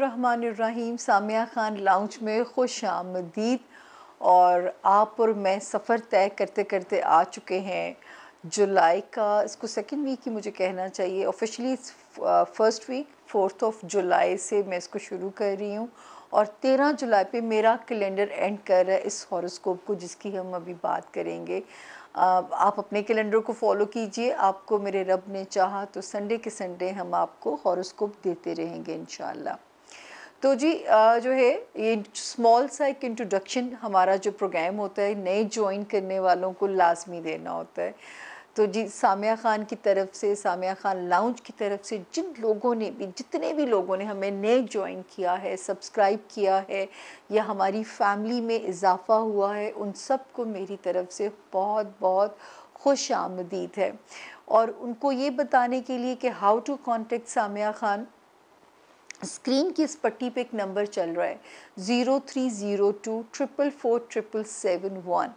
बिस्मिल्लाम Samia Khan lounge में खुश आमदीद और आप और मैं सफ़र तय करते करते आ चुके हैं जुलाई का इसको सेकेंड वीक ही मुझे कहना चाहिए officially first week fourth of July से मैं इसको शुरू कर रही हूँ और तेरह जुलाई पे मेरा कैलेंडर एंड कर रहा है इस हॉरोस्कोप को जिसकी हम अभी बात करेंगे uh, आप अपने कैलेंडर को फॉलो कीजिए आपको मेरे रब ने चाहा तो संडे के संडे हम आपको हॉरोस्कोप देते रहेंगे इन तो जी जो है ये स्मॉल सा एक इंट्रोडक्शन हमारा जो प्रोग्राम होता है नए ज्वाइन करने वालों को लाजमी देना होता है तो जी सामिया ख़ान की तरफ से सामिया ख़ान लाउंज की तरफ से जिन लोगों ने भी जितने भी लोगों ने हमें नए ज्वाइन किया है सब्सक्राइब किया है या हमारी फैमिली में इजाफ़ा हुआ है उन सब को मेरी तरफ से बहुत बहुत खुश आमदीद है और उनको ये बताने के लिए कि how to contact Samia Khan screen की इस पट्टी पे एक नंबर चल रहा है zero three zero two triple four triple seven one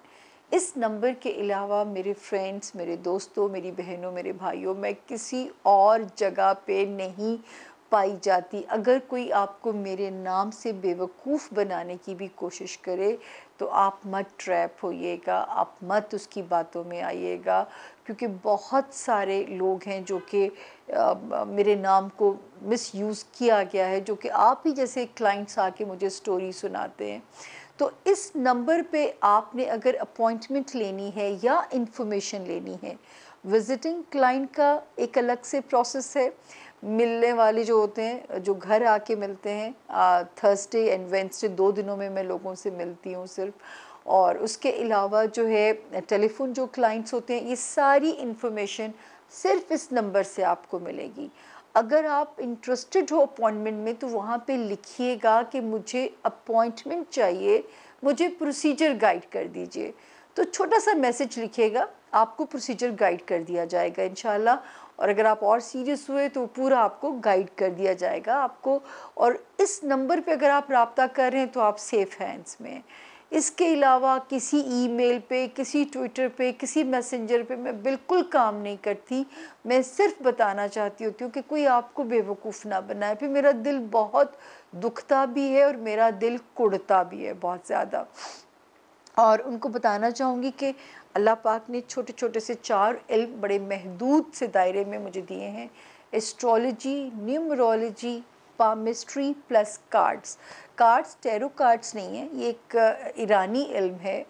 इस नंबर के अलावा मेरे फ्रेंड्स मेरे दोस्तों मेरी बहनों मेरे भाइयों मैं किसी और जगह पे नहीं पाई जाती अगर कोई आपको मेरे नाम से बेवकूफ़ बनाने की भी कोशिश करे तो आप मत ट्रैप होइएगा आप मत उसकी बातों में आइएगा क्योंकि बहुत सारे लोग हैं जो कि मेरे नाम को मिस यूज़ किया गया है जो कि आप ही जैसे क्लाइंट्स आके मुझे स्टोरी सुनाते हैं तो इस नंबर पे आपने अगर अपॉइंटमेंट लेनी है या इन्फॉर्मेशन लेनी है विज़िटिंग क्लाइंट का एक अलग से प्रोसेस है मिलने वाले जो होते हैं जो घर आके मिलते हैं थर्सडे एंड वेंसडे दो दिनों में मैं लोगों से मिलती हूँ सिर्फ और उसके अलावा जो है टेलीफोन जो क्लाइंट्स होते हैं ये सारी इन्फॉर्मेशन सिर्फ इस नंबर से आपको मिलेगी अगर आप इंटरेस्टेड हो अपॉइंटमेंट में तो वहाँ पे लिखिएगा कि मुझे अपॉइंटमेंट चाहिए मुझे प्रोसीजर गाइड कर दीजिए तो छोटा सा मैसेज लिखिएगा आपको प्रोसीजर गाइड कर दिया जाएगा इन और अगर आप और सीरियस हुए तो पूरा आपको गाइड कर दिया जाएगा आपको और इस नंबर पे अगर आप रबता कर रहे हैं तो आप सेफ़ हैं इसमें इसके अलावा किसी ईमेल पे किसी ट्विटर पे किसी मैसेंजर पे मैं बिल्कुल काम नहीं करती मैं सिर्फ बताना चाहती होती हूँ कि कोई आपको बेवकूफ़ ना बनाए फिर मेरा दिल बहुत दुखता भी है और मेरा दिल कुड़ता भी है बहुत ज़्यादा और उनको बताना चाहूँगी कि अल्लाह पाक ने छोटे छोटे से चार इल्म बड़े महदूद से दायरे में मुझे दिए हैं astrology numerology palmistry plus cards cards tarot cards नहीं है ये एक ईरानी uh, इल्म है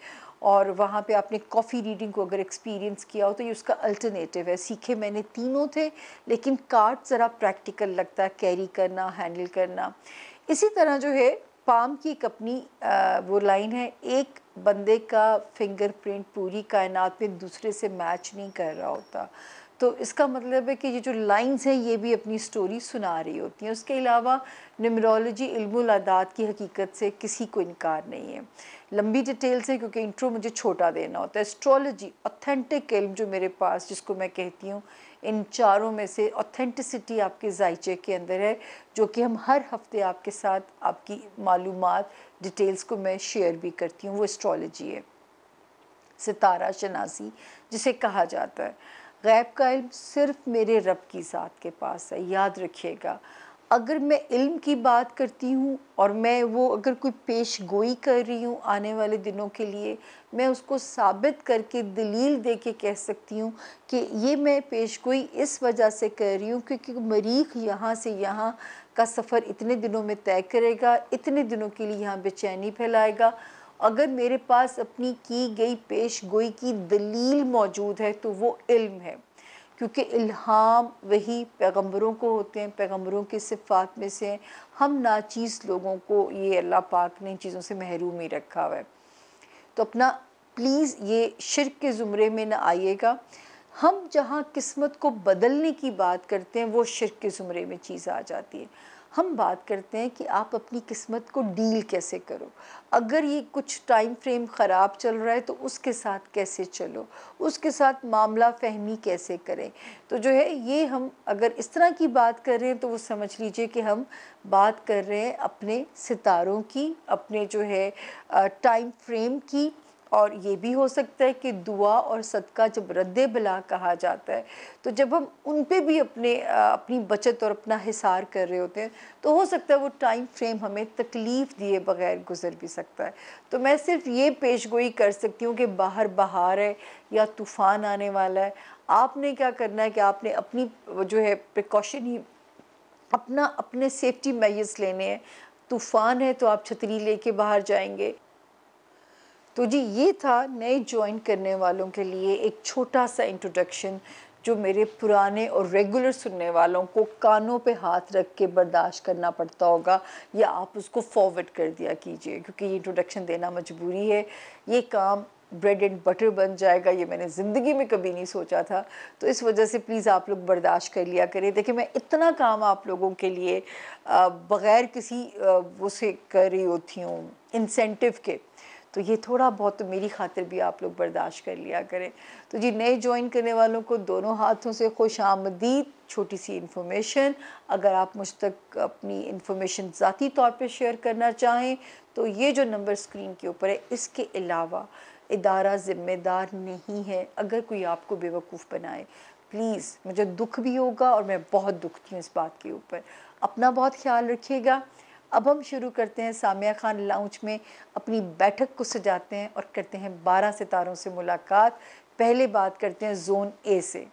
और वहाँ पे आपने कॉफ़ी रीडिंग को अगर एक्सपीरियंस किया हो तो ये उसका अल्टरनेटिव है सीखे मैंने तीनों थे लेकिन कार्ड ज़रा प्रैक्टिकल लगता है कैरी करना हैंडल करना इसी तरह जो है पाम की एक अपनी uh, वो लाइन है एक बंदे का फिंगरप्रिंट पूरी कायनात में दूसरे से मैच नहीं कर रहा होता तो इसका मतलब है कि ये जो लाइंस हैं ये भी अपनी स्टोरी सुना रही होती हैं उसके अलावा न्यूमरोलॉजी इल्मादात की हकीकत से किसी को इनकार नहीं है लंबी डिटेल से क्योंकि इंट्रो मुझे छोटा देना होता है एस्ट्रोलॉजी ऑथेंटिक इल्म जो मेरे पास जिसको मैं कहती हूँ इन चारों में से ऑथेंटिसिटी आपके जायचे के अंदर है जो कि हम हर हफ्ते आपके साथ आपकी मालूम डिटेल्स को मैं शेयर भी करती हूँ वो एस्ट्रोलॉजी है सितारा शनासी जिसे कहा जाता है गैब का इल्म सिर्फ मेरे रब की ज़ात के पास है याद रखिएगा अगर मैं इल्म की बात करती हूँ और मैं वो अगर कोई पेश गोई कर रही हूँ आने वाले दिनों के लिए मैं उसको साबित करके दलील दे के कह सकती हूँ कि ये मैं पेश गोई इस वजह से कर रही हूँ क्योंकि मरीख यहाँ से यहाँ का सफ़र इतने दिनों में तय करेगा इतने दिनों के लिए यहाँ बेचैनी फैलाएगा अगर मेरे पास अपनी की गई पेश गोई की दलील मौजूद है तो वो इल्म है क्योंकि इल्हाम वही पैगंबरों को होते हैं पैगंबरों के सिफात में से हम नाचीज़ लोगों को ये अल्लाह पाक ने चीज़ों से महरूम ही रखा हुआ है तो अपना प्लीज़ ये शिरक के ज़ुमरे में ना आइएगा हम जहाँ किस्मत को बदलने की बात करते हैं वो शिरक के ज़ुमरे में चीज़ आ जाती है हम बात करते हैं कि आप अपनी किस्मत को डील कैसे करो अगर ये कुछ टाइम फ्रेम ख़राब चल रहा है तो उसके साथ कैसे चलो उसके साथ मामला फहमी कैसे करें तो जो है ये हम अगर इस तरह की बात कर रहे हैं तो वो समझ लीजिए कि हम बात कर रहे हैं अपने सितारों की अपने जो है टाइम फ्रेम की और ये भी हो सकता है कि दुआ और सदका जब रद्द बला कहा जाता है तो जब हम उन पर भी अपने अपनी बचत और अपना हिसार कर रहे होते हैं तो हो सकता है वो टाइम फ्रेम हमें तकलीफ़ दिए बगैर गुजर भी सकता है तो मैं सिर्फ ये पेश गोई कर सकती हूँ कि बाहर बहार है या तूफ़ान आने वाला है आपने क्या करना है कि आपने अपनी जो है प्रिकॉशन ही अपना अपने सेफ्टी मेजर्स लेने हैं तूफ़ान है तो आप छतरी लेके बाहर जाएंगे तो जी ये था नए ज्वाइन करने वालों के लिए एक छोटा सा इंट्रोडक्शन जो मेरे पुराने और रेगुलर सुनने वालों को कानों पे हाथ रख के बर्दाश्त करना पड़ता होगा या आप उसको फॉरवर्ड कर दिया कीजिए क्योंकि ये इंट्रोडक्शन देना मजबूरी है ये काम ब्रेड एंड बटर बन जाएगा ये मैंने ज़िंदगी में कभी नहीं सोचा था तो इस वजह से प्लीज़ आप लोग बर्दाश्त कर लिया करें देखिए मैं इतना काम आप लोगों के लिए बग़ैर किसी वो से कर रही होती हूँ इंसेंटिव के तो ये थोड़ा बहुत तो मेरी खातिर भी आप लोग बर्दाश्त कर लिया करें तो जी नए ज्वाइन करने वालों को दोनों हाथों से खुश आमदीद छोटी सी इन्फॉर्मेशन अगर आप मुझ तक अपनी इन्फॉर्मेशन ज़ाती तौर पर शेयर करना चाहें तो ये जो नंबर स्क्रीन के ऊपर है इसके अलावा इदारा ज़िम्मेदार नहीं है अगर कोई आपको बेवकूफ़ बनाए प्लीज़ मुझे दुख भी होगा और मैं बहुत दुखती हूँ इस बात के ऊपर अपना बहुत ख्याल रखिएगा अब हम शुरू करते हैं सामिया खान लाउंज में अपनी बैठक को सजाते हैं और करते हैं बारह सितारों से मुलाकात पहले बात करते हैं जोन ए से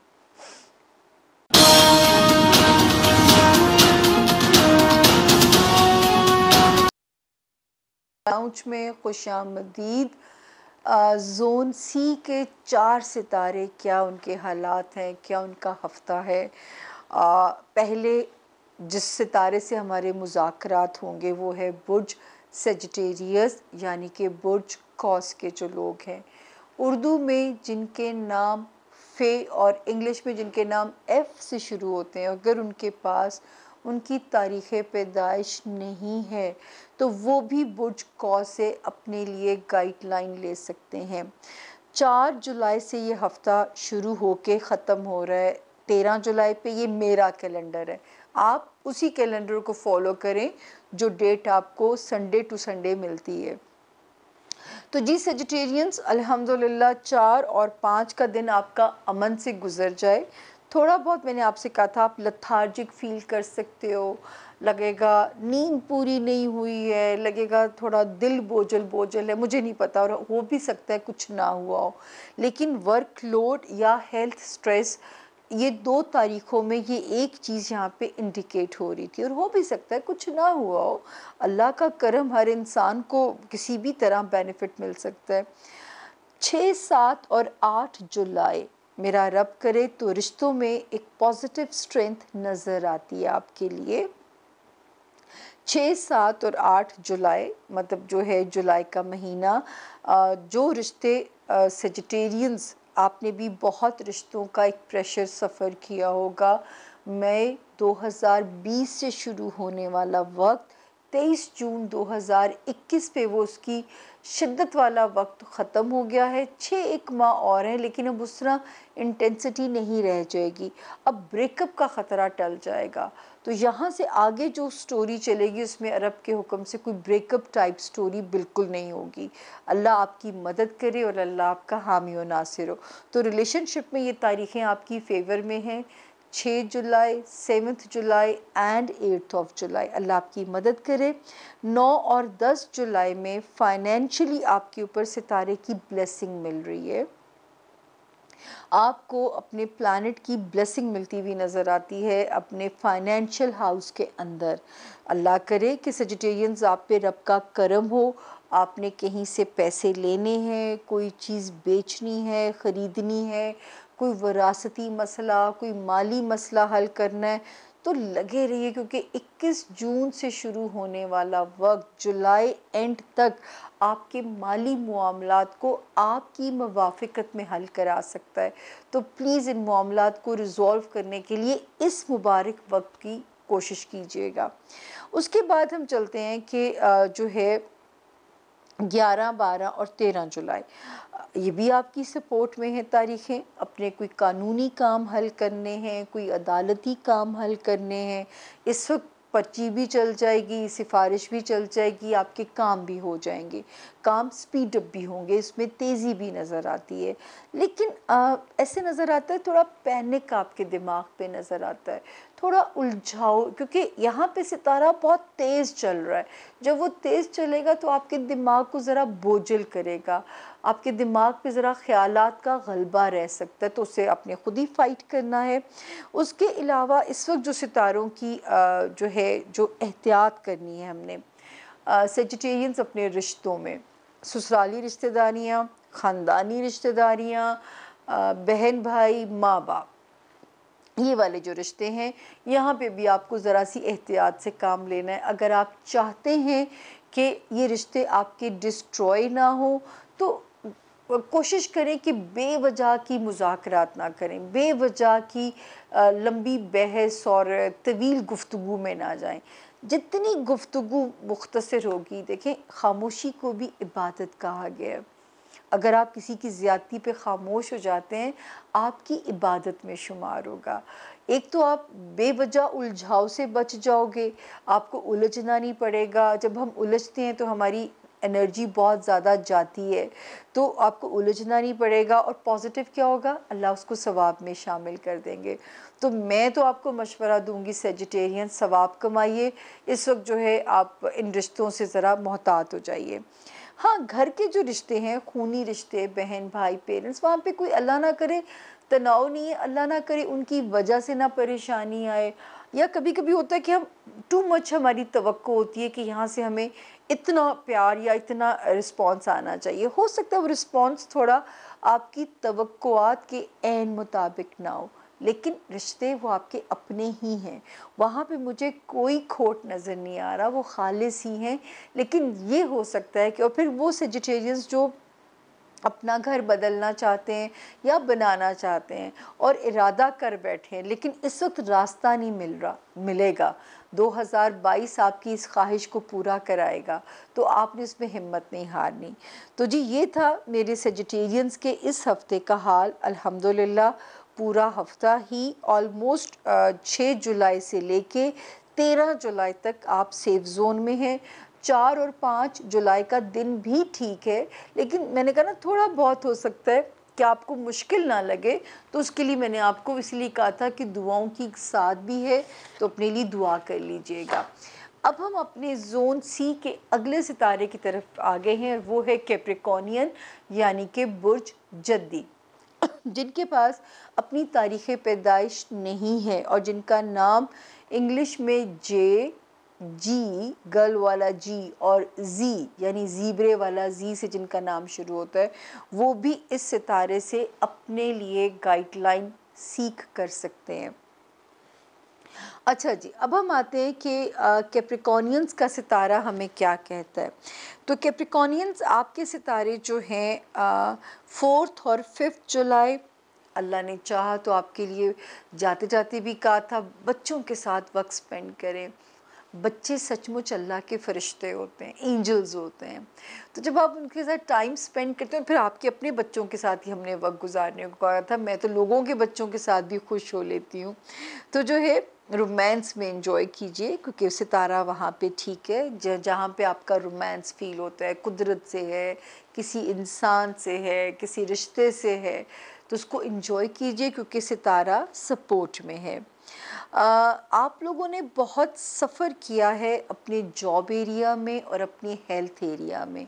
लाउंज में खुश आमदीद जोन सी के चार सितारे क्या उनके हालात हैं क्या उनका हफ्ता है आ, पहले जिस सितारे से हमारे मुजाकरात होंगे वो है बुर्ज सेजटेरियस यानी कि बुर्ज कॉस के जो लोग हैं उर्दू में जिनके नाम फे और इंग्लिश में जिनके नाम एफ़ से शुरू होते हैं अगर उनके पास उनकी तारीख़ पैदाइश नहीं है तो वो भी बुर्ज कौ से अपने लिए गाइडलाइन ले सकते हैं चार जुलाई से ये हफ़्ता शुरू हो के ख़त्म हो रहा है तेरह जुलाई पे ये मेरा कैलेंडर है आप उसी कैलेंडर को फॉलो करें जो डेट आपको संडे टू संडे मिलती है तो जी सेजिटेरियंस अल्हम्दुलिल्लाह चार और पाँच का दिन आपका अमन से गुजर जाए थोड़ा बहुत मैंने आपसे कहा था आप लथार्जिक फील कर सकते हो लगेगा नींद पूरी नहीं हुई है लगेगा थोड़ा दिल बोझल बोझल है मुझे नहीं पता और हो भी सकता है कुछ ना हुआ हो लेकिन वर्क लोड या हेल्थ स्ट्रेस ये दो तारीखों में ये एक चीज़ यहाँ पे इंडिकेट हो रही थी और हो भी सकता है कुछ ना हुआ हो अल्लाह का करम हर इंसान को किसी भी तरह बेनिफिट मिल सकता है छः सात और आठ जुलाई मेरा रब करे तो रिश्तों में एक पॉजिटिव स्ट्रेंथ नज़र आती है आपके लिए छः सात और आठ जुलाई मतलब जो है जुलाई का महीना जो रिश्ते सेजिटेरियंस आपने भी बहुत रिश्तों का एक प्रेशर सफ़र किया होगा मई 2020 से शुरू होने वाला वक्त 23 जून 2021 पे वो उसकी शिद्दत वाला वक्त ख़त्म हो गया है छः एक माह और हैं लेकिन अब उस तरह इंटेंसिटी नहीं रह जाएगी अब ब्रेकअप का ख़तरा टल जाएगा तो यहाँ से आगे जो स्टोरी चलेगी उसमें अरब के हुक्म से कोई ब्रेकअप टाइप स्टोरी बिल्कुल नहीं होगी अल्लाह आपकी मदद करे और अल्लाह आपका हामी व नासिर हो तो रिलेशनशिप में ये तारीखें आपकी फ़ेवर में हैं छः जुलाई seventh July and eighth of July Allah आपकी मदद करे नौ और दस जुलाई में फाइनेंशियली आपके ऊपर सितारे की ब्लेसिंग मिल रही है आपको अपने प्लानट की ब्लेसिंग मिलती हुई नज़र आती है अपने फाइनेंशियल हाउस के अंदर अल्लाह करे कि सजिटेरियंस आप पे रब का करम हो आपने कहीं से पैसे लेने हैं कोई चीज़ बेचनी है ख़रीदनी है कोई वरासती मसला कोई माली मसला हल करना है तो लगे रहिए क्योंकि 21 जून से शुरू होने वाला वक्त जुलाई एंड तक आपके माली मामला को आपकी मवाफ़िकत में हल करा सकता है तो प्लीज़ इन मामला को रिज़ॉल्व करने के लिए इस मुबारक वक्त की कोशिश कीजिएगा उसके बाद हम चलते हैं कि जो है ग्यारह बारह और तेरह जुलाई ये भी आपकी सपोर्ट में है तारीखें अपने कोई कानूनी काम हल करने हैं कोई अदालती काम हल करने हैं इस वक्त पर्ची भी चल जाएगी सिफारिश भी चल जाएगी आपके काम भी हो जाएंगे काम स्पीडअप भी होंगे इसमें तेज़ी भी नज़र आती है लेकिन आ, ऐसे नज़र आता है थोड़ा पैनिक आपके दिमाग पे नज़र आता है थोड़ा उलझाओ क्योंकि यहाँ पे सितारा बहुत तेज़ चल रहा है जब वो तेज़ चलेगा तो आपके दिमाग को ज़रा बोझल करेगा आपके दिमाग पे ज़रा ख्याल का गलबा रह सकता है तो उसे आपने ख़ुद ही फ़ाइट करना है उसके अलावा इस वक्त जो सितारों की जो है जो एहतियात करनी है हमने सेजिटेरियंस अपने रिश्तों में ससुराली रिश्तेदारियाँ ख़ानदानी रिश्तेदारियाँ बहन भाई माँ बाप ये वाले जो रिश्ते हैं यहाँ पे भी आपको ज़रा सी एहतियात से काम लेना है अगर आप चाहते हैं कि ये रिश्ते आपके डिस्ट्रॉय ना हो तो कोशिश करें कि बेवजह की मुजाकरात ना करें बेवजह की लंबी बहस और तवील गुफ्तु में ना जाएं जितनी गुफ्तु मुख्तर होगी देखें खामोशी को भी इबादत कहा गया है अगर आप किसी की ज़्यादती पे खामोश हो जाते हैं आपकी इबादत में शुमार होगा एक तो आप बेवजह उलझाव से बच जाओगे आपको उलझना नहीं पड़ेगा जब हम उलझते हैं तो हमारी एनर्जी बहुत ज़्यादा जाती है तो आपको उलझना नहीं पड़ेगा और पॉजिटिव क्या होगा अल्लाह उसको सवाब में शामिल कर देंगे तो मैं तो आपको मशवरा दूंगी सेजिटेरियन सवाब कमाइए इस वक्त जो है आप इन रिश्तों से ज़रा मोहतात हो जाइए हाँ घर के जो रिश्ते हैं खूनी रिश्ते बहन भाई पेरेंट्स वहाँ पे कोई अल्लाह ना करे तनाव नहीं है अल्लाह ना करे उनकी वजह से ना परेशानी आए या कभी कभी होता है कि हम टू मच हमारी तो होती है कि यहाँ से हमें इतना प्यार या इतना रिस्पॉन्स आना चाहिए हो सकता है वो रिस्पॉन्स थोड़ा आपकी तवक्कोआत के एन मुताबिक ना हो लेकिन रिश्ते वो आपके अपने ही हैं वहाँ पे मुझे कोई खोट नज़र नहीं आ रहा वो खालिस ही हैं लेकिन ये हो सकता है कि और फिर वो सेजिटेरियंस जो अपना घर बदलना चाहते हैं या बनाना चाहते हैं और इरादा कर बैठे हैं लेकिन इस वक्त रास्ता नहीं मिल रहा मिलेगा 2022 आपकी इस ख्वाहिश को पूरा कराएगा तो आपने उसमें हिम्मत नहीं हारनी तो जी ये था मेरे सेजिटेरियंस के इस हफ्ते का हाल अल्हम्दुलिल्लाह पूरा हफ्ता ही ऑलमोस्ट छः जुलाई से लेके तेरह जुलाई तक आप सेफ जोन में हैं चार और पाँच जुलाई का दिन भी ठीक है लेकिन मैंने कहा ना थोड़ा बहुत हो सकता है कि आपको मुश्किल ना लगे तो उसके लिए मैंने आपको इसलिए कहा था कि दुआओं की एक साथ भी है तो अपने लिए दुआ कर लीजिएगा अब हम अपने जोन सी के अगले सितारे की तरफ आ गए हैं और वो है कैप्रिकॉनियन यानी कि बुर्ज जद्दी जिनके पास अपनी तारीख पैदाइश नहीं है और जिनका नाम इंग्लिश में जे जी गर्ल वाला जी और जी यानी ज़ीबरे वाला जी से जिनका नाम शुरू होता है वो भी इस सितारे से अपने लिए गाइडलाइन सीख कर सकते हैं अच्छा जी अब हम आते हैं कि कैप्रिकॉनियंस का सितारा हमें क्या कहता है तो कैप्रिकॉनियंस आपके सितारे जो हैं फोर्थ और फिफ्थ जुलाई अल्लाह ने चाहा तो आपके लिए जाते जाते भी कहा था बच्चों के साथ वक्त स्पेंड करें बच्चे सचमुच अल्लाह के फरिश्ते होते हैं एंजल्स होते हैं तो जब आप उनके साथ टाइम स्पेंड करते हैं फिर आपके अपने बच्चों के साथ ही हमने वक्त गुजारने को कहा था मैं तो लोगों के बच्चों के साथ भी खुश हो लेती हूँ तो जो है रोमांस में इंजॉय कीजिए क्योंकि सितारा वहाँ पे ठीक है जहाँ पे आपका रोमांस फील होता है कुदरत से है किसी इंसान से है किसी रिश्ते से है तो उसको इंजॉय कीजिए क्योंकि सितारा सपोर्ट में है आप लोगों ने बहुत सफ़र किया है अपने जॉब एरिया में और अपनी हेल्थ एरिया में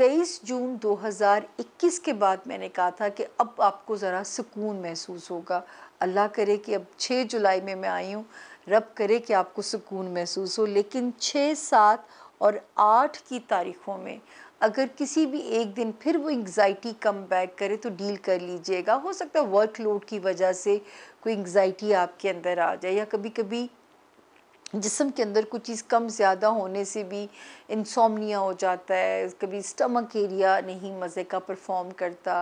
23 जून 2021 के बाद मैंने कहा था कि अब आपको ज़रा सुकून महसूस होगा अल्लाह करे कि अब 6 जुलाई में मैं आई हूँ रब करे कि आपको सुकून महसूस हो लेकिन 6 सात और आठ की तारीख़ों में अगर किसी भी एक दिन फिर वो एंग्जाइटी कम बैक करे तो डील कर लीजिएगा हो सकता है वर्कलोड की वजह से कोई एंग्जाइटी आपके अंदर आ जाए या कभी कभी जिसम के अंदर कुछ चीज़ कम ज़्यादा होने से भी इंसोमनिया हो जाता है कभी स्टमक एरिया नहीं मज़े का परफॉर्म करता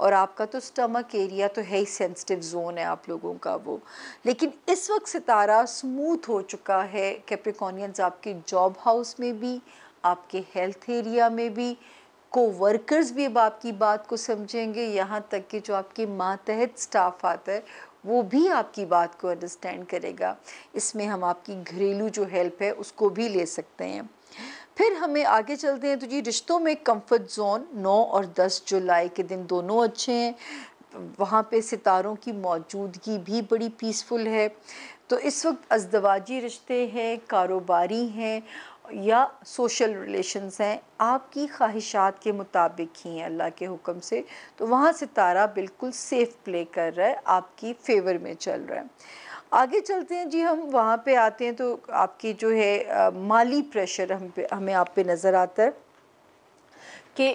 और आपका तो स्टमक एरिया तो है ही सेंसिटिव जोन है आप लोगों का वो लेकिन इस वक्त सितारा स्मूथ हो चुका है कैप्रिकॉनियंस आपके जॉब हाउस में भी आपके हेल्थ एरिया में भी को वर्कर्स भी अब आपकी बात को समझेंगे यहाँ तक कि जो आपके मातहत स्टाफ आता है वो भी आपकी बात को अंडरस्टैंड करेगा इसमें हम आपकी घरेलू जो हेल्प है उसको भी ले सकते हैं फिर हमें आगे चलते हैं तो जी रिश्तों में कंफर्ट जोन 9 और 10 जुलाई के दिन दोनों अच्छे हैं वहाँ पे सितारों की मौजूदगी भी बड़ी पीसफुल है तो इस वक्त अजदवाजी रिश्ते हैं कारोबारी हैं या सोशल रिलेशंस हैं आपकी ख्वाहिशात के मुताबिक ही हैं अल्लाह के हुक्म से तो वहाँ सितारा बिल्कुल सेफ़ प्ले कर रहा है आपकी फेवर में चल रहा है आगे चलते हैं जी हम वहाँ पे आते हैं तो आपकी जो है आ, माली प्रेशर हम पे हमें आप पे नज़र आता है कि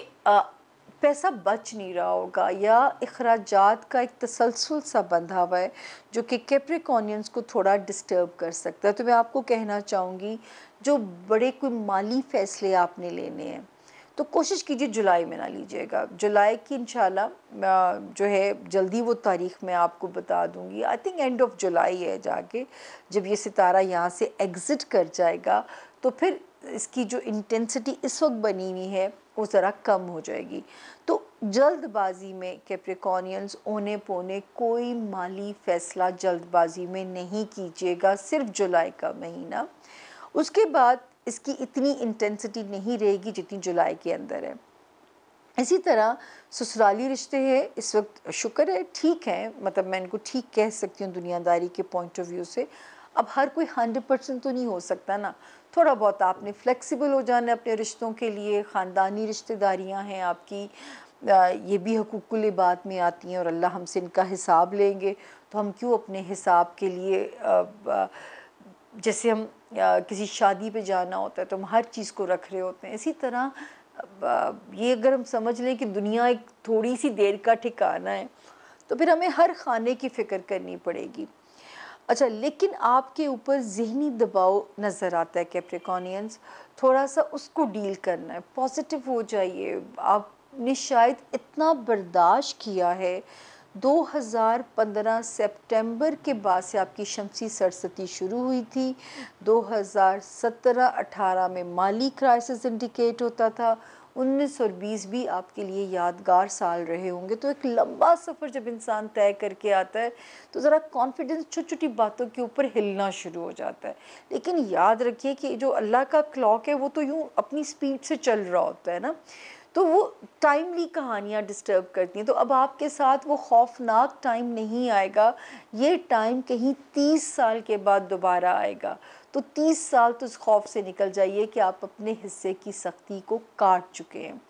पैसा बच नहीं रहा होगा या अखराज का एक तसलसल सा बंधा हुआ है जो कि कैप्रिकॉनियंस को थोड़ा डिस्टर्ब कर सकता है तो मैं आपको कहना चाहूँगी जो बड़े कोई माली फ़ैसले आपने लेने हैं तो कोशिश कीजिए जुलाई में ना लीजिएगा जुलाई की इन जो है जल्दी वो तारीख मैं आपको बता दूंगी I think end of July है जाके जब ये सितारा यहाँ से एग्ज़िट कर जाएगा तो फिर इसकी जो इंटेंसिटी इस वक्त बनी हुई है वो ज़रा कम हो जाएगी तो जल्दबाजी में कैप्रिकॉनियंस ओने पोने कोई माली फ़ैसला जल्दबाजी में नहीं कीजिएगा सिर्फ जुलाई का महीना उसके बाद इसकी इतनी इंटेंसिटी नहीं रहेगी जितनी जुलाई के अंदर है इसी तरह ससुराली रिश्ते हैं इस वक्त शुक्र है ठीक है मतलब मैं इनको ठीक कह सकती हूँ दुनियादारी के पॉइंट ऑफ व्यू से अब हर कोई हंड्रेड परसेंट तो नहीं हो सकता ना थोड़ा बहुत आपने फ्लेक्सिबल हो जाना अपने रिश्तों के लिए ख़ानदानी रिश्तेदारियाँ हैं आपकी ये भी हकूक़ुल बात में आती हैं और अल्लाह हमसे इनका हिसाब लेंगे तो हम क्यों अपने हिसाब के लिए जैसे हम किसी शादी पे जाना होता है तो हम हर चीज़ को रख रहे होते हैं इसी तरह ये अगर हम समझ लें कि दुनिया एक थोड़ी सी देर का ठिकाना है तो फिर हमें हर खाने की फ़िक्र करनी पड़ेगी अच्छा लेकिन आपके ऊपर जहनी दबाव नज़र आता है कैप्रिकॉनियंस थोड़ा सा उसको डील करना है पॉजिटिव हो जाइए आपने शायद इतना बर्दाश्त किया है 2015 सितंबर के बाद से आपकी शमसी सरस्वती शुरू हुई थी 2017-18 में माली क्राइसिस इंडिकेट होता था उन्नीस और बीस भी आपके लिए यादगार साल रहे होंगे तो एक लंबा सफ़र जब इंसान तय करके आता है तो ज़रा कॉन्फिडेंस छोटी छोटी बातों के ऊपर हिलना शुरू हो जाता है लेकिन याद रखिए कि जो अल्लाह का क्लॉक है वो तो यूँ अपनी स्पीड से चल रहा होता है ना तो वो टाइमली कहानियाँ डिस्टर्ब करती हैं तो अब आपके साथ वो खौफनाक टाइम नहीं आएगा ये टाइम कहीं तीस साल के बाद दोबारा आएगा तो तीस साल तो इस खौफ से निकल जाइए कि आप अपने हिस्से की सख्ती को काट चुके हैं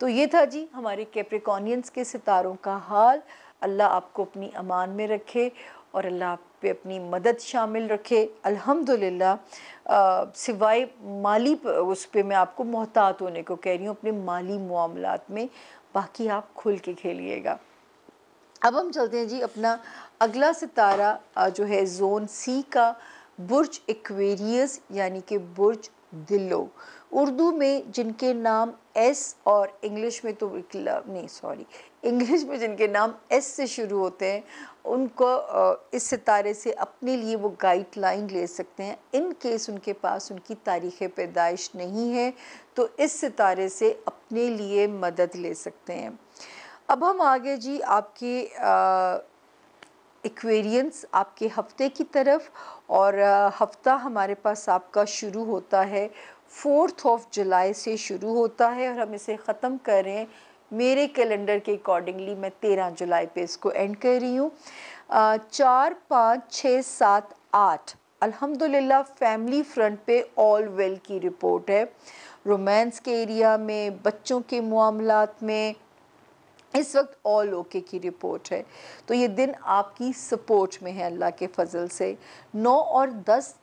तो ये था जी हमारे कैप्रिकॉनियंस के सितारों का हाल अल्लाह आपको अपनी अमान में रखे और अल्लाह आप पे अपनी मदद शामिल रखे अल्हम्दुलिल्लाह सिवाय माली उस पर मैं आपको मोहतात होने को कह रही हूँ अपने माली मामला में बाकी आप खुल के खेलिएगा अब हम चलते हैं जी अपना अगला सितारा जो है जोन सी का बुर्ज एक्वेरियस यानी कि बुर्ज दिलो उर्दू में जिनके नाम एस और इंग्लिश में तो नहीं सॉरी इंग्लिश में जिनके नाम एस से शुरू होते हैं उनको इस सितारे से अपने लिए वो गाइडलाइन ले सकते हैं इन केस उनके पास उनकी तारीख़ पैदाइश नहीं है तो इस सितारे से अपने लिए मदद ले सकते हैं अब हम आगे जी आपके एक्वेरियंस आपके हफ्ते की तरफ और हफ्ता हमारे पास आपका शुरू होता है फोर्थ ऑफ जुलाई से शुरू होता है और हम इसे ख़त्म कर रहे हैं मेरे कैलेंडर के अकॉर्डिंगली मैं तेरह जुलाई पे इसको एंड कर रही हूँ चार पाँच छः सात आठ अल्हम्दुलिल्लाह फैमिली फ्रंट पे ऑल वेल की रिपोर्ट है रोमांस के एरिया में बच्चों के मामलों में इस वक्त ऑल ओके की रिपोर्ट है तो ये दिन आपकी सपोर्ट में है अल्लाह के फजल से नौ और दस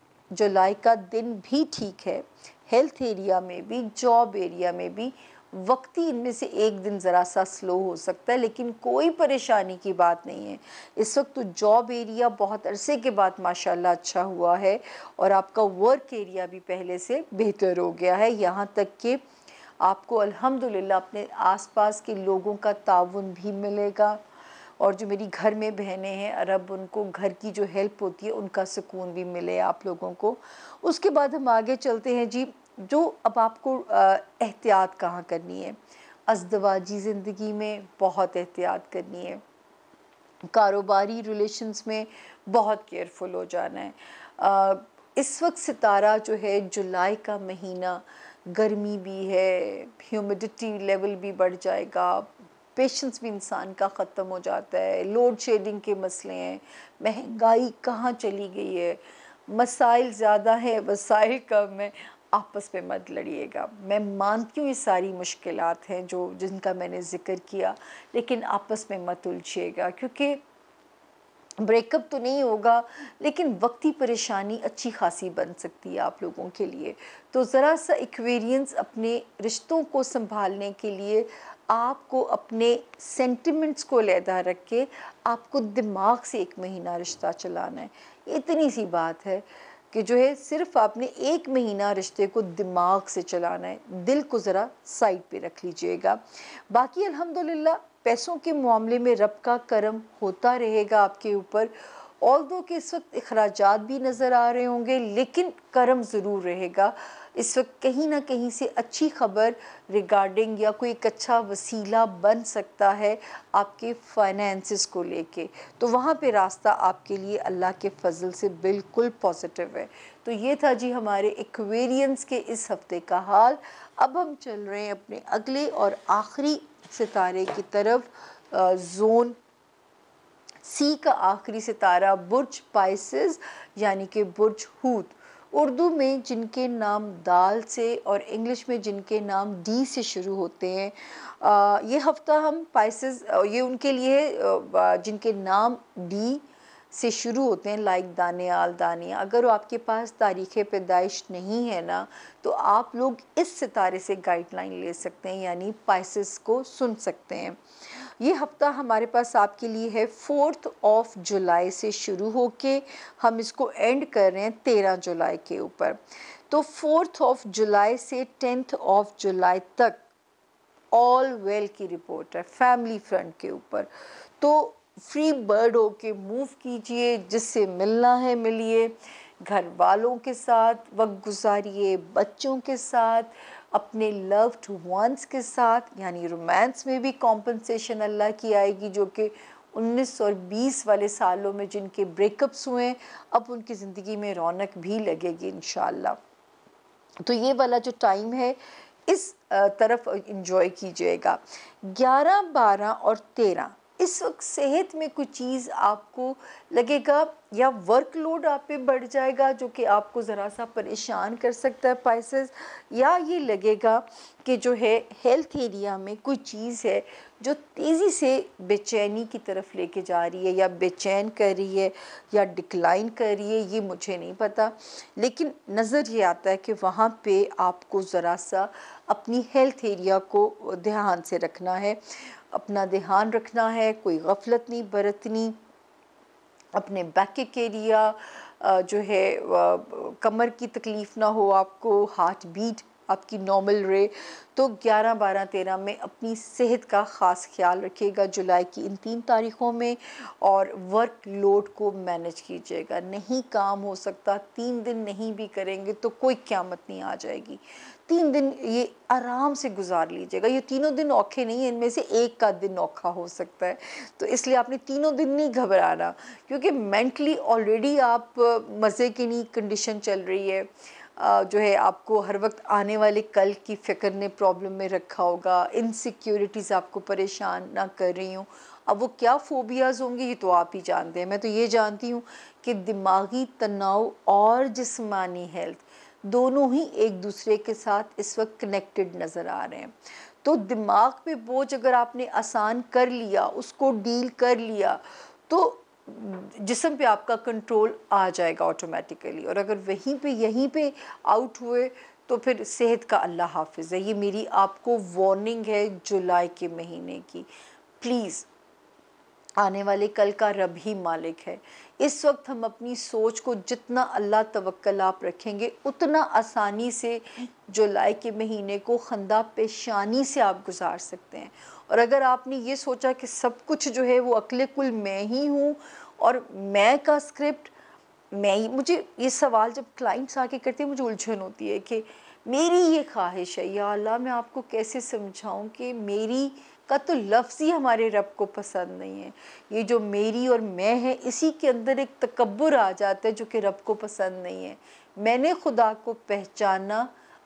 जुलाई का दिन भी ठीक है हेल्थ एरिया में भी जॉब एरिया में भी वक्ती इनमें से एक दिन ज़रा सा स्लो हो सकता है लेकिन कोई परेशानी की बात नहीं है इस वक्त तो जॉब एरिया बहुत अरसे के बाद माशाल्लाह अच्छा हुआ है और आपका वर्क एरिया भी पहले से बेहतर हो गया है यहाँ तक कि आपको अल्हम्दुलिल्लाह अपने आसपास के लोगों का ताउन भी मिलेगा और जो मेरी घर में बहनें हैं अरब उनको घर की जो हेल्प होती है उनका सुकून भी मिले आप लोगों को उसके बाद हम आगे चलते हैं जी जो अब आपको एहतियात कहाँ करनी है अजदवाजी ज़िंदगी में बहुत एहतियात करनी है कारोबारी रिलेशंस में बहुत केयरफुल हो जाना है आ, इस वक्त सितारा जो है जुलाई का महीना गर्मी भी है ह्यूमिडिटी लेवल भी बढ़ जाएगा पेशेंस भी इंसान का ख़त्म हो जाता है लोड शेडिंग के मसले हैं महंगाई कहाँ चली गई है मसाइल ज़्यादा है वसाइल कम है आपस में मत लड़िएगा मैं मानती हूँ ये सारी मुश्किलात हैं जो जिनका मैंने ज़िक्र किया लेकिन आपस में मत उलझिएगा क्योंकि ब्रेकअप तो नहीं होगा लेकिन वक्ती परेशानी अच्छी खासी बन सकती है आप लोगों के लिए तो ज़रा सा एक्वेरियंस अपने रिश्तों को संभालने के लिए आपको अपने सेंटिमेंट्स को लहदा रख के आपको दिमाग से एक महीना रिश्ता चलाना है इतनी सी बात है कि जो है सिर्फ आपने एक महीना रिश्ते को दिमाग से चलाना है दिल को ज़रा साइड पे रख लीजिएगा बाकी अल्हम्दुलिल्लाह पैसों के मामले में रब का करम होता रहेगा आपके ऊपर और दो कि इस वक्त अखराज भी नज़र आ रहे होंगे लेकिन करम ज़रूर रहेगा इस वक्त कहीं ना कहीं से अच्छी खबर रिगार्डिंग या कोई एक अच्छा वसीला बन सकता है आपके फाइनेंसिस को लेके तो वहाँ पे रास्ता आपके लिए अल्लाह के फजल से बिल्कुल पॉजिटिव है तो ये था जी हमारे एक्वेरियंस के इस हफ्ते का हाल अब हम चल रहे हैं अपने अगले और आखिरी सितारे की तरफ जोन सी का आखिरी सितारा बुर्ज पाइसिस यानी कि बुर्ज हूत उर्दू में जिनके नाम दाल से और इंग्लिश में जिनके नाम डी से शुरू होते हैं आ, ये हफ्ता हम पाइसिस ये उनके लिए जिनके नाम डी से शुरू होते हैं लाइक दाने आल दाने अगर आपके पास तारीख़ पैदाइश नहीं है ना तो आप लोग इस सितारे से गाइडलाइन ले सकते हैं यानी पाइसिस को सुन सकते हैं ये हफ़्ता हमारे पास आपके लिए है फोर्थ ऑफ जुलाई से शुरू होके हम इसको एंड कर रहे हैं तेरह जुलाई के ऊपर तो फोर्थ ऑफ जुलाई से टेंथ ऑफ जुलाई तक ऑल वेल की रिपोर्ट है फैमिली फ्रंट के ऊपर तो फ्री बर्ड हो के मूव कीजिए जिससे मिलना है मिलिए घर वालों के साथ वक्त गुजारिए बच्चों के साथ अपने लव्ड वंस के साथ यानी रोमांस में भी कॉम्पनसेशन अल्लाह की आएगी जो कि 19 और 20 वाले सालों में जिनके ब्रेकअप्स हुए अब उनकी ज़िंदगी में रौनक भी लगेगी इन तो ये वाला जो टाइम है इस तरफ इन्जॉय कीजिएगा 11, 12 और इस वक्त सेहत में कोई चीज़ आपको लगेगा या वर्कलोड आप पे बढ़ जाएगा जो कि आपको ज़रा सा परेशान कर सकता है पाइसेस या ये लगेगा कि जो है हेल्थ एरिया में कोई चीज़ है जो तेज़ी से बेचैनी की तरफ लेके जा रही है या बेचैन कर रही है या डिक्लाइन कर रही है ये मुझे नहीं पता लेकिन नज़र ये आता है कि वहाँ पे आपको ज़रा सा अपनी हेल्थ एरिया को ध्यान से रखना है अपना ध्यान रखना है कोई गफलत नहीं बरतनी अपने बैक के एरिया जो है कमर की तकलीफ़ ना हो आपको हार्ट बीट आपकी नॉर्मल रहे तो 11, 12, 13 में अपनी सेहत का ख़ास ख्याल रखिएगा जुलाई की इन तीन तारीख़ों में और वर्क लोड को मैनेज कीजिएगा नहीं काम हो सकता तीन दिन नहीं भी करेंगे तो कोई क्यामत नहीं आ जाएगी तीन दिन ये आराम से गुजार लीजिएगा ये तीनों दिन औखे नहीं है इनमें से एक का दिन औखा हो सकता है तो इसलिए आपने तीनों दिन नहीं घबराना क्योंकि मेंटली ऑलरेडी आप मज़े की नहीं कंडीशन चल रही है जो है आपको हर वक्त आने वाले कल की फ़िक्र ने प्रॉब्लम में रखा होगा इनसिक्योरिटीज़ आपको परेशान ना कर रही हूँ अब वो क्या फोबियाज़ होंगे ये तो आप ही जानते हैं मैं तो ये जानती हूँ कि दिमागी तनाव और जिसमानी हेल्थ दोनों ही एक दूसरे के साथ इस वक्त कनेक्टेड नज़र आ रहे हैं तो दिमाग पे बोझ अगर आपने आसान कर लिया उसको डील कर लिया तो जिसम पे आपका कंट्रोल आ जाएगा ऑटोमेटिकली और अगर वहीं पे यहीं पे आउट हुए तो फिर सेहत का अल्लाह हाफिज़ है ये मेरी आपको वार्निंग है जुलाई के महीने की प्लीज़ आने वाले कल का रब ही मालिक है इस वक्त हम अपनी सोच को जितना अल्लाह तवक्ल आप रखेंगे उतना आसानी से जुलाई के महीने को खंदा पेशानी से आप गुजार सकते हैं और अगर आपने ये सोचा कि सब कुछ जो है वो अकले कुल मैं ही हूँ और मैं का स्क्रिप्ट मैं ही मुझे ये सवाल जब क्लाइंट्स आके करते हैं मुझे उलझन होती है कि मेरी ये ख्वाहिश है या अल्लाह मैं आपको कैसे समझाऊँ कि मेरी का तो लफ्ज़ ही हमारे रब को पसंद नहीं है ये जो मेरी और मैं है इसी के अंदर एक तकबर आ जाता है जो कि रब को पसंद नहीं है मैंने खुदा को पहचाना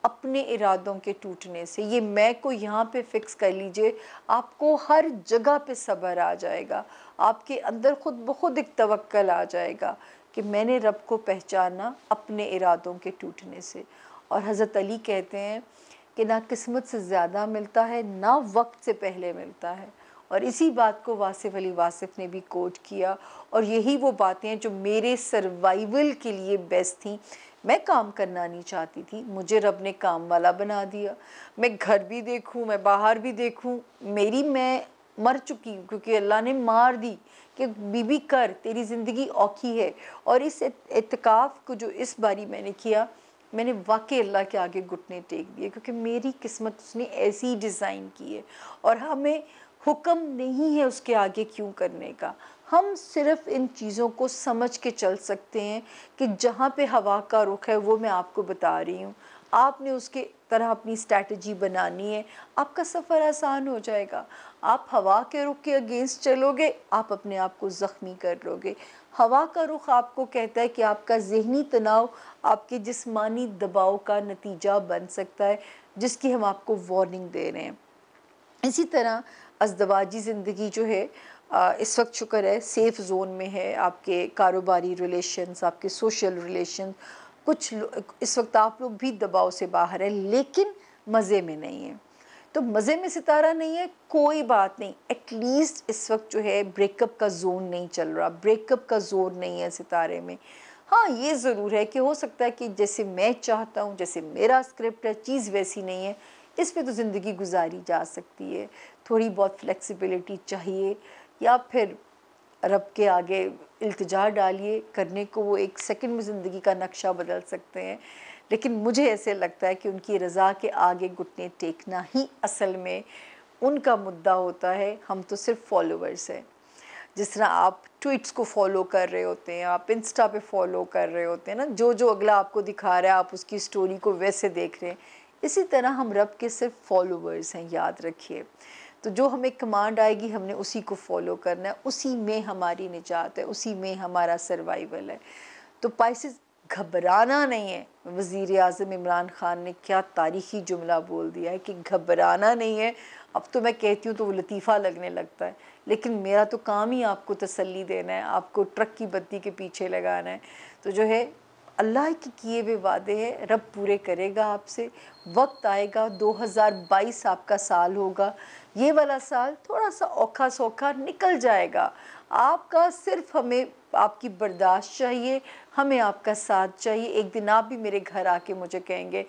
अपने इरादों के टूटने से ये मैं को यहाँ पे फिक्स कर लीजिए आपको हर जगह पे सब्र आ जाएगा आपके अंदर खुद ब खुद एक तवक्ल आ जाएगा कि मैंने रब को पहचाना अपने इरादों के टूटने से और हज़रत अली कहते हैं कि ना किस्मत से ज़्यादा मिलता है ना वक्त से पहले मिलता है और इसी बात को वासिफ अली वासिफ ने भी कोट किया और यही वो बातें जो मेरे सर्वाइवल के लिए बेस्ट थी मैं काम करना नहीं चाहती थी मुझे रब ने काम वाला बना दिया मैं घर भी देखूं मैं बाहर भी देखूं मेरी मैं मर चुकी हूँ क्योंकि अल्लाह ने मार दी कि बीबी कर तेरी ज़िंदगी औखी है और इस एतकाफ़ को जो इस बारी मैंने किया मैंने वाकई अल्लाह के आगे घुटने टेक दिए क्योंकि मेरी किस्मत उसने ऐसी डिज़ाइन की है और हमें हुक्म नहीं है उसके आगे क्यों करने का हम सिर्फ इन चीज़ों को समझ के चल सकते हैं कि जहाँ पे हवा का रुख है वो मैं आपको बता रही हूँ आपने उसके तरह अपनी स्ट्रैटी बनानी है आपका सफ़र आसान हो जाएगा आप हवा के रुख के अगेंस्ट चलोगे आप अपने आप को ज़ख्मी कर लोगे हवा का रुख आपको कहता है कि आपका जहनी तनाव आपके जिस्मानी दबाव का नतीजा बन सकता है जिसकी हम आपको वार्निंग दे रहे हैं इसी तरह अजदवाजी ज़िंदगी जो है इस वक्त शुक्र है सेफ़ जोन में है आपके कारोबारी रिलेशंस आपके सोशल रिलेशंस कुछ इस वक्त आप लोग भी दबाव से बाहर है लेकिन मज़े में नहीं है तो मज़े में सितारा नहीं है कोई बात नहीं एटलीस्ट इस वक्त जो है ब्रेकअप का जोन नहीं चल रहा ब्रेकअप का जोर नहीं है सितारे में हाँ ये ज़रूर है कि हो सकता है कि जैसे मैं चाहता हूँ जैसे मेरा स्क्रिप्ट है चीज़ वैसी नहीं है इस पर तो ज़िंदगी गुजारी जा सकती है थोड़ी बहुत फ्लेक्सिबिलिटी चाहिए या फिर रब के आगे इल्तजा डालिए करने को वो एक सेकंड में ज़िंदगी का नक्शा बदल सकते हैं लेकिन मुझे ऐसे लगता है कि उनकी रज़ा के आगे घुटने टेकना ही असल में उनका मुद्दा होता है हम तो सिर्फ फॉलोअर्स हैं जिस तरह आप ट्वीट्स को फॉलो कर रहे होते हैं आप इंस्टा पे फॉलो कर रहे होते हैं ना जो जो अगला आपको दिखा रहा है आप उसकी स्टोरी को वैसे देख रहे हैं इसी तरह हम रब के सिर्फ फॉलोअर्स हैं याद रखिए तो जो हमें कमांड आएगी हमने उसी को फॉलो करना है उसी में हमारी निजात है उसी में हमारा सर्वाइवल है तो पाइसिस घबराना नहीं है वज़ी अजम इमरान ख़ान ने क्या तारीखी जुमला बोल दिया है कि घबराना नहीं है अब तो मैं कहती हूँ तो वो लतीफ़ा लगने लगता है लेकिन मेरा तो काम ही आपको तसल्ली देना है आपको ट्रक की बत्ती के पीछे लगाना है तो जो है अल्लाह के किए हुए वादे हैं रब पूरे करेगा आपसे वक्त आएगा 2022 आपका साल होगा ये वाला साल थोड़ा सा औखा सौखा निकल जाएगा आपका सिर्फ हमें आपकी बर्दाश्त चाहिए हमें आपका साथ चाहिए एक दिन आप भी मेरे घर आके मुझे कहेंगे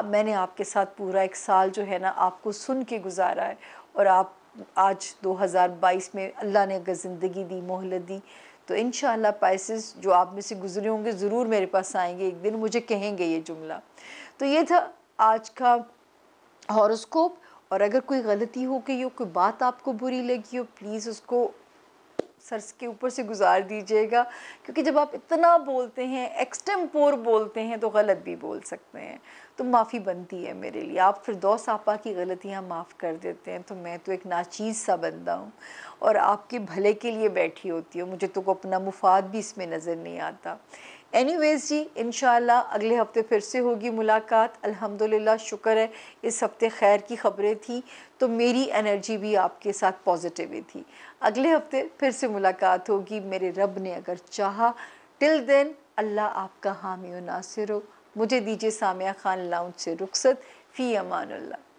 आप मैंने आपके साथ पूरा एक साल जो है ना आपको सुन के गुजारा है और आप आज 2022 में अल्लाह ने अगर ज़िंदगी दी मोहलत दी तो इन पाइसिस जो आप में से गुजरे होंगे ज़रूर मेरे पास आएंगे एक दिन मुझे कहेंगे ये जुमला तो ये था आज का हॉरोस्कोप और अगर कोई गलती हो गई हो कोई बात आपको बुरी लगी हो प्लीज़ उसको सर के ऊपर से गुजार दीजिएगा क्योंकि जब आप इतना बोलते हैं एक्सटेम्पोर बोलते हैं तो गलत भी बोल सकते हैं तो माफ़ी बनती है मेरे लिए आप फिर दो सापा की गलतियाँ माफ़ कर देते हैं तो मैं तो एक नाचीज़ सा बंदा हूँ और आपके भले के लिए बैठी होती हूँ मुझे तो को अपना मुफाद भी इसमें नज़र नहीं आता एनीवेज जी इन अगले हफ्ते फिर से होगी मुलाकात अल्हम्दुलिल्लाह शुक्र है इस हफ्ते खैर की खबरें थी तो मेरी एनर्जी भी आपके साथ पॉजिटिव ही थी अगले हफ्ते फिर से मुलाकात होगी मेरे रब ने अगर चाहा टिल देन अल्लाह आपका हामी नासिर हो मुझे दीजिए सामिया खान लाउंज से रुखसत फ़ी अमानल्ला